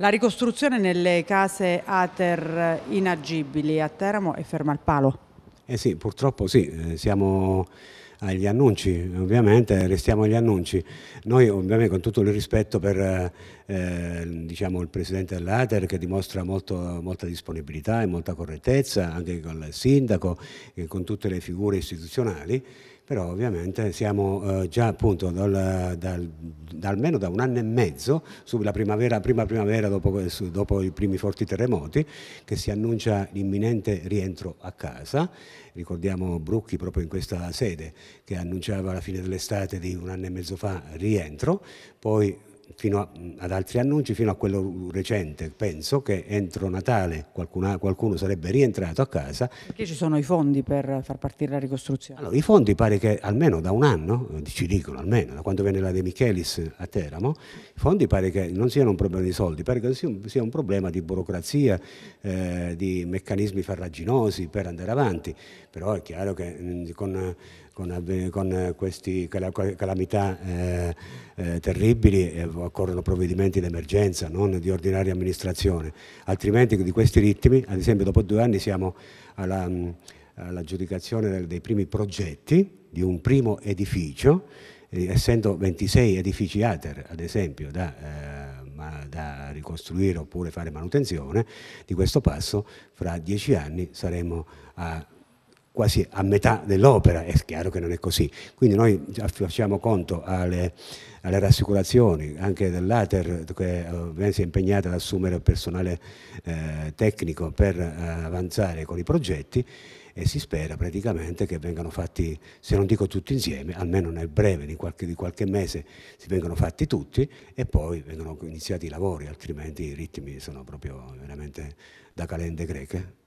La ricostruzione nelle case ATER inagibili a Teramo è ferma al palo. Eh sì, purtroppo sì, eh, siamo agli annunci, ovviamente restiamo agli annunci. Noi ovviamente con tutto il rispetto per eh, eh diciamo, il Presidente dell'Ater che dimostra molto, molta disponibilità e molta correttezza, anche con il Sindaco e con tutte le figure istituzionali, però ovviamente siamo eh, già appunto dal, dal, da almeno da un anno e mezzo, sulla primavera, prima primavera dopo, dopo, i primi forti terremoti, che si annuncia l'imminente rientro a casa. Ricordiamo Brucchi proprio in questa sede che annunciava alla fine dell'estate di un anno e mezzo fa rientro, poi fino a, ad altri annunci, fino a quello recente. Penso che entro Natale qualcuna, qualcuno sarebbe rientrato a casa. Perché ci sono i fondi per far partire la ricostruzione? Allora, i fondi pare che almeno da un anno, eh, ci dicono almeno, da quando venne la De Michelis a Teramo, i fondi pare che non siano un problema di soldi, pare che sia un problema di burocrazia, eh, di meccanismi farraginosi per andare avanti. Però è chiaro che con con, eh, queste calamità eh, eh, terribili eh, occorrono provvedimenti d'emergenza, non di ordinaria amministrazione, altrimenti di questi ritmi, ad esempio dopo due anni siamo mm, all'aggiudicazione dei primi progetti di un primo edificio, eh, essendo 26 edifici ATER, ad esempio, da, eh, da ricostruire oppure fare manutenzione, di questo passo fra dieci anni saremo a quasi a metà dell'opera, è chiaro che non è così. Quindi noi facciamo conto alle, alle rassicurazioni anche dell'ATER che eh, ovviamente si è impegnata ad assumere personale eh, tecnico per eh, avanzare con i progetti e si spera praticamente che vengano fatti, se non dico tutti insieme, almeno nel breve di qualche, di qualche mese si vengano fatti tutti e poi vengono iniziati i lavori, altrimenti i ritmi sono proprio veramente da calende greche.